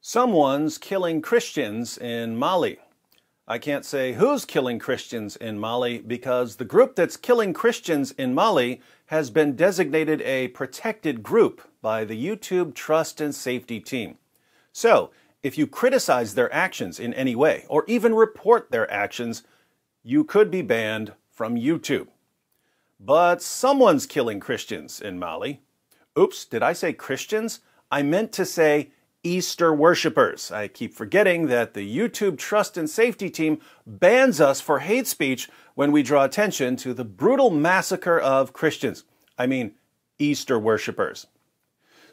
Someone's killing Christians in Mali. I can't say who's killing Christians in Mali because the group that's killing Christians in Mali has been designated a protected group by the YouTube Trust and Safety Team. So, if you criticize their actions in any way, or even report their actions, you could be banned from YouTube. But someone's killing Christians in Mali. Oops, did I say Christians? I meant to say Easter worshipers. I keep forgetting that the YouTube Trust and Safety team bans us for hate speech when we draw attention to the brutal massacre of Christians. I mean, Easter worshipers.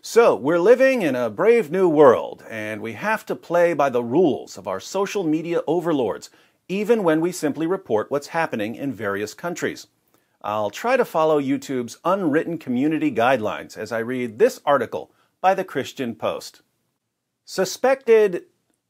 So, we're living in a brave new world, and we have to play by the rules of our social media overlords, even when we simply report what's happening in various countries. I'll try to follow YouTube's unwritten community guidelines as I read this article by the Christian Post. Suspected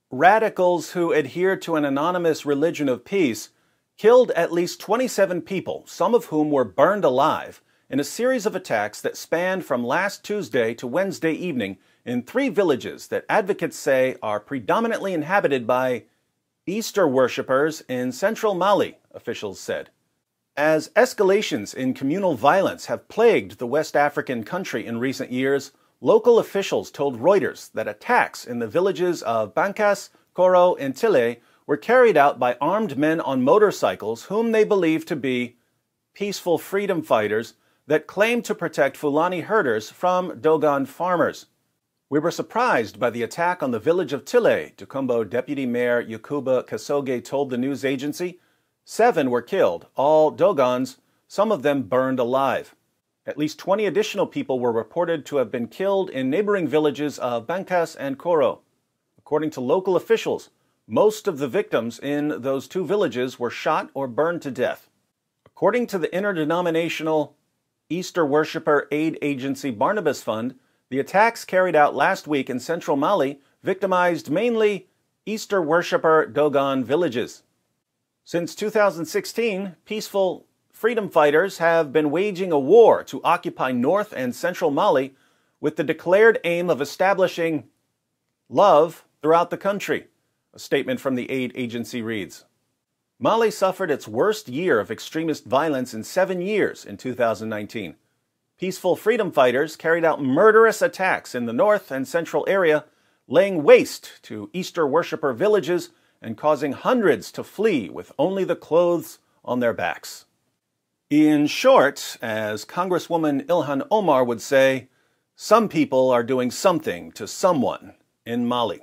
radicals who adhere to an anonymous religion of peace killed at least 27 people, some of whom were burned alive, in a series of attacks that spanned from last Tuesday to Wednesday evening in three villages that advocates say are predominantly inhabited by Easter worshippers in central Mali, officials said. As escalations in communal violence have plagued the West African country in recent years, Local officials told Reuters that attacks in the villages of Bancas, Coro, and Tille were carried out by armed men on motorcycles whom they believed to be peaceful freedom fighters that claimed to protect Fulani herders from Dogon farmers. We were surprised by the attack on the village of Tille, Dukumbo Deputy Mayor Yakuba Kasoge told the news agency. Seven were killed, all Dogons, some of them burned alive. At least 20 additional people were reported to have been killed in neighboring villages of Bankas and Koro, According to local officials, most of the victims in those two villages were shot or burned to death. According to the interdenominational Easter Worshipper Aid Agency Barnabas Fund, the attacks carried out last week in central Mali victimized mainly Easter worshiper Dogon villages. Since 2016, peaceful freedom fighters have been waging a war to occupy north and central Mali with the declared aim of establishing love throughout the country. A statement from the aid agency reads Mali suffered its worst year of extremist violence in seven years in 2019. Peaceful freedom fighters carried out murderous attacks in the north and central area, laying waste to Easter worshiper villages and causing hundreds to flee with only the clothes on their backs. In short, as Congresswoman Ilhan Omar would say, some people are doing something to someone in Mali.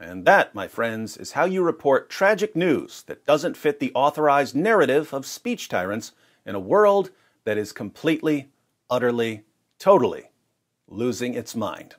And that, my friends, is how you report tragic news that doesn't fit the authorized narrative of speech tyrants in a world that is completely, utterly, totally losing its mind.